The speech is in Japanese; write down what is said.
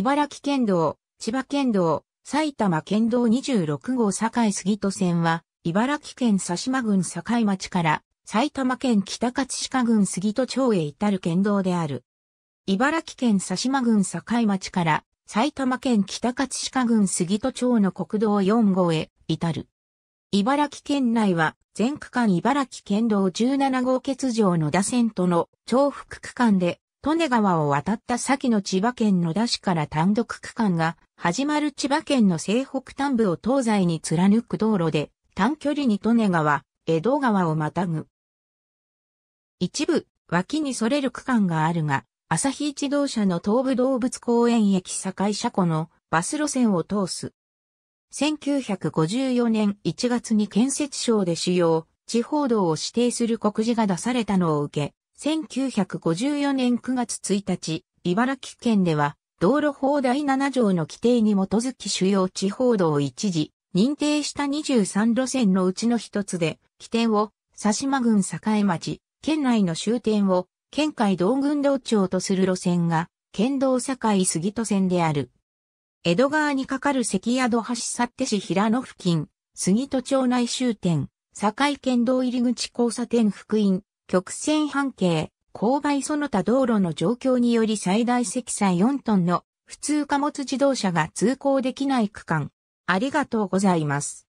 茨城県道、千葉県道、埼玉県道26号境杉戸線は、茨城県佐島郡境町から埼玉県北葛飾郡杉戸町へ至る県道である。茨城県佐島郡境町から埼玉県北葛飾郡杉戸町の国道4号へ至る。茨城県内は全区間茨城県道17号欠場の打線との重複区間で利根川を渡った先の千葉県野田市から単独区間が始まる千葉県の西北端部を東西に貫く道路で短距離に利根川、江戸川をまたぐ。一部、脇にそれる区間があるが、朝日自動車の東武動物公園駅境車庫のバス路線を通す。1954年1月に建設省で使用、地方道を指定する告示が出されたのを受け、1954年9月1日、茨城県では、道路法第7条の規定に基づき主要地方道を一時、認定した23路線のうちの一つで、起点を、佐島郡栄町、県内の終点を、県海道郡道町とする路線が、県道境杉戸線である。江戸川に架かる関宿橋去って市平野付近、杉戸町内終点、境県道入口交差点福音、曲線半径、勾配その他道路の状況により最大積載4トンの普通貨物自動車が通行できない区間。ありがとうございます。